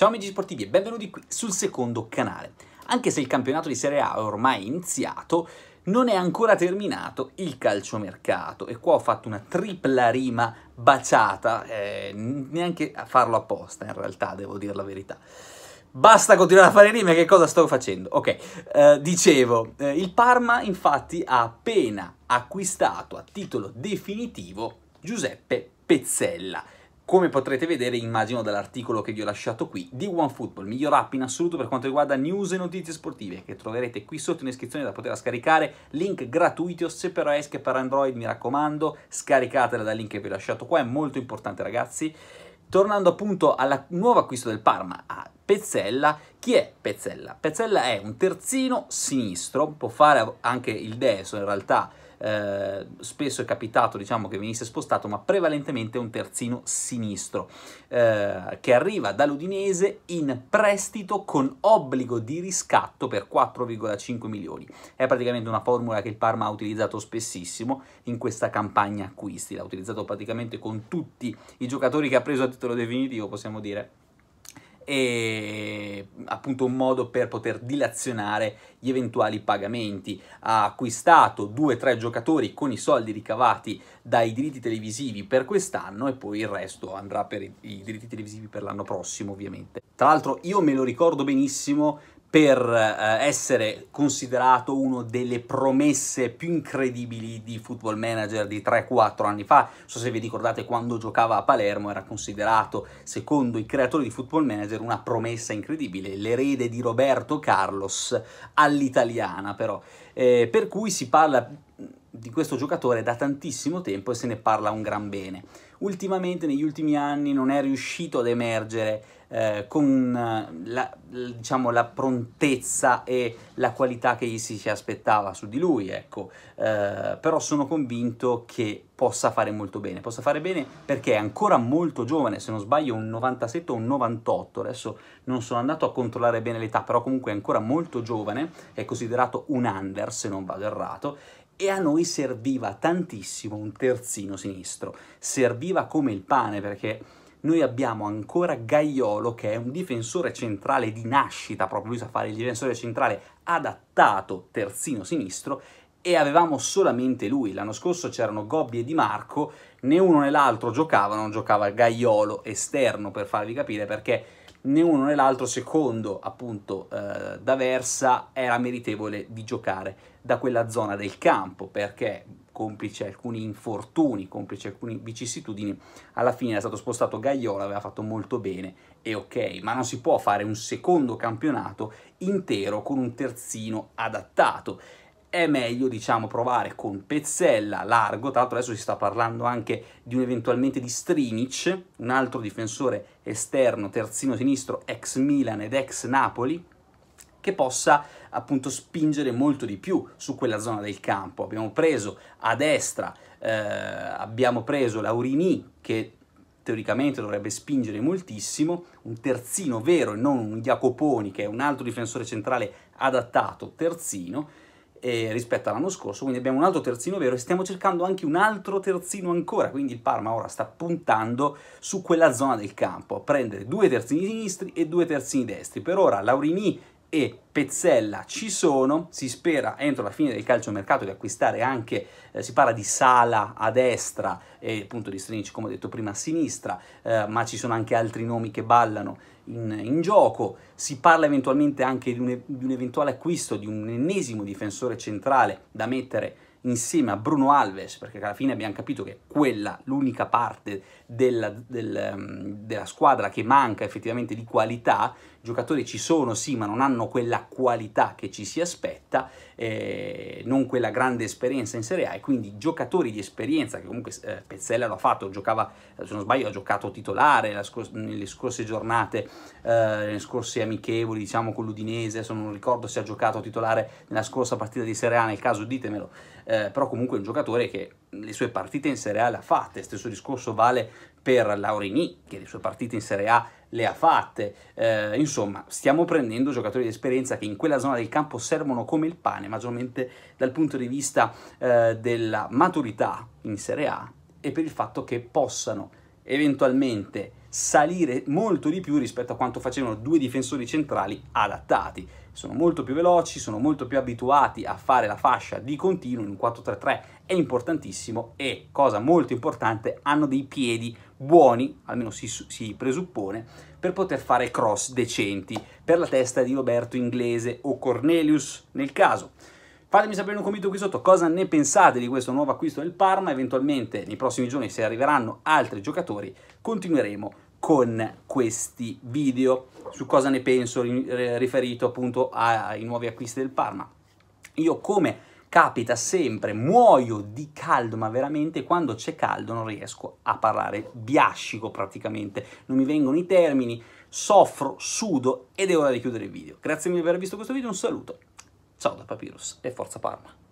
Ciao amici sportivi e benvenuti qui sul secondo canale. Anche se il campionato di Serie A è ormai iniziato, non è ancora terminato il calciomercato e qua ho fatto una tripla rima baciata, eh, neanche a farlo apposta in realtà, devo dire la verità. Basta continuare a fare rime, che cosa sto facendo? Ok, eh, dicevo, eh, il Parma infatti ha appena acquistato a titolo definitivo Giuseppe Pezzella come potrete vedere, immagino dall'articolo che vi ho lasciato qui, di OneFootball, miglior app in assoluto per quanto riguarda news e notizie sportive, che troverete qui sotto in descrizione da poter scaricare, link gratuito, se per iOS che per Android, mi raccomando, scaricatela dal link che vi ho lasciato qua, è molto importante ragazzi. Tornando appunto al nuovo acquisto del Parma a Pezzella, chi è Pezzella? Pezzella è un terzino sinistro, può fare anche il destro in realtà, eh, spesso è capitato diciamo, che venisse spostato, ma prevalentemente un terzino sinistro, eh, che arriva dall'Udinese in prestito con obbligo di riscatto per 4,5 milioni. È praticamente una formula che il Parma ha utilizzato spessissimo in questa campagna acquisti, l'ha utilizzato praticamente con tutti i giocatori che ha preso a titolo definitivo, possiamo dire e appunto un modo per poter dilazionare gli eventuali pagamenti. Ha acquistato due o tre giocatori con i soldi ricavati dai diritti televisivi per quest'anno e poi il resto andrà per i diritti televisivi per l'anno prossimo ovviamente. Tra l'altro io me lo ricordo benissimo per eh, essere considerato una delle promesse più incredibili di Football Manager di 3-4 anni fa. Non so se vi ricordate quando giocava a Palermo era considerato, secondo i creatori di Football Manager, una promessa incredibile, l'erede di Roberto Carlos all'italiana però. Eh, per cui si parla di questo giocatore da tantissimo tempo e se ne parla un gran bene. Ultimamente, negli ultimi anni, non è riuscito ad emergere eh, con eh, la, diciamo, la, prontezza e la qualità che gli si, si aspettava su di lui, ecco. Eh, però sono convinto che possa fare molto bene. Possa fare bene perché è ancora molto giovane, se non sbaglio un 97 o un 98, adesso non sono andato a controllare bene l'età, però comunque è ancora molto giovane, è considerato un under se non vado errato, e a noi serviva tantissimo un terzino sinistro, serviva come il pane perché noi abbiamo ancora Gaiolo che è un difensore centrale di nascita, proprio lui sa fare il difensore centrale adattato terzino sinistro e avevamo solamente lui. L'anno scorso c'erano Gobbi e Di Marco, né uno né l'altro giocavano, giocava Gaiolo esterno per farvi capire perché né uno né l'altro, secondo appunto eh, D'Aversa, era meritevole di giocare da quella zona del campo perché complice alcuni infortuni, complice alcune vicissitudini, alla fine è stato spostato Gaiola, aveva fatto molto bene e ok, ma non si può fare un secondo campionato intero con un terzino adattato è meglio diciamo provare con Pezzella largo, tra l'altro adesso si sta parlando anche di un eventualmente di Strinic, un altro difensore esterno, terzino sinistro, ex Milan ed ex Napoli, che possa appunto spingere molto di più su quella zona del campo. Abbiamo preso a destra, eh, abbiamo preso Laurini che teoricamente dovrebbe spingere moltissimo, un terzino vero e non un Jacoponi che è un altro difensore centrale adattato terzino, eh, rispetto all'anno scorso, quindi abbiamo un altro terzino vero e stiamo cercando anche un altro terzino ancora, quindi il Parma ora sta puntando su quella zona del campo, a prendere due terzini sinistri e due terzini destri. Per ora Laurini e Pezzella ci sono, si spera entro la fine del calciomercato di acquistare anche, eh, si parla di Sala a destra e appunto di Strinic come ho detto prima a sinistra, eh, ma ci sono anche altri nomi che ballano in, in gioco, si parla eventualmente anche di un, di un eventuale acquisto di un ennesimo difensore centrale da mettere insieme a Bruno Alves, perché alla fine abbiamo capito che quella, l'unica parte della, del, ehm, della squadra che manca effettivamente di qualità, i giocatori ci sono sì, ma non hanno quella qualità che ci si aspetta, eh, non quella grande esperienza in Serie A, e quindi giocatori di esperienza, che comunque eh, Pezzella lo ha fatto, giocava, se non sbaglio ha giocato titolare scor- nelle scorse giornate, eh, nelle scorse amichevoli, diciamo con l'Udinese, adesso non ricordo se ha giocato titolare nella scorsa partita di Serie A, nel caso ditemelo, eh, però comunque è un giocatore che le sue partite in Serie A le ha fatte, stesso discorso vale per Laurini che le sue partite in Serie A le ha fatte, eh, insomma stiamo prendendo giocatori di esperienza che in quella zona del campo servono come il pane, maggiormente dal punto di vista eh, della maturità in Serie A e per il fatto che possano eventualmente salire molto di più rispetto a quanto facevano due difensori centrali adattati. Sono molto più veloci, sono molto più abituati a fare la fascia di continuo in 4-3-3, è importantissimo e, cosa molto importante, hanno dei piedi buoni, almeno si, si presuppone, per poter fare cross decenti per la testa di Roberto Inglese o Cornelius nel caso. Fatemi sapere in un commento qui sotto cosa ne pensate di questo nuovo acquisto del Parma, eventualmente nei prossimi giorni se arriveranno altri giocatori continueremo con questi video su cosa ne penso riferito appunto ai nuovi acquisti del Parma. Io come capita sempre, muoio di caldo, ma veramente quando c'è caldo non riesco a parlare, biascico praticamente, non mi vengono i termini, soffro, sudo ed è ora di chiudere il video. Grazie mille per aver visto questo video, un saluto Ciao da Papyrus e Forza Parma!